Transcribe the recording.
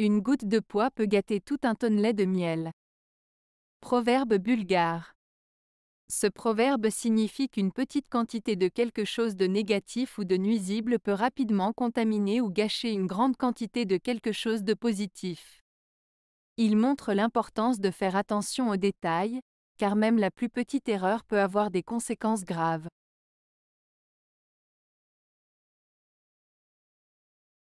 Une goutte de poids peut gâter tout un tonnelet de miel. Proverbe bulgare. Ce proverbe signifie qu'une petite quantité de quelque chose de négatif ou de nuisible peut rapidement contaminer ou gâcher une grande quantité de quelque chose de positif. Il montre l'importance de faire attention aux détails, car même la plus petite erreur peut avoir des conséquences graves.